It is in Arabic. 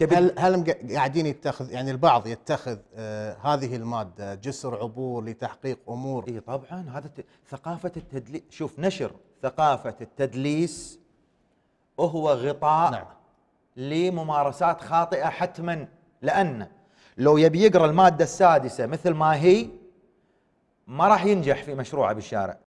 تبي هل هل قاعدين يتخذ يعني البعض يتخذ آه هذه الماده جسر عبور لتحقيق امور اي طبعا هذا ثقافه التدليس شوف نشر ثقافه التدليس وهو غطاء نعم. لممارسات خاطئه حتما لان لو يبي يقرا الماده السادسه مثل ما هي ما راح ينجح في مشروعه بالشارع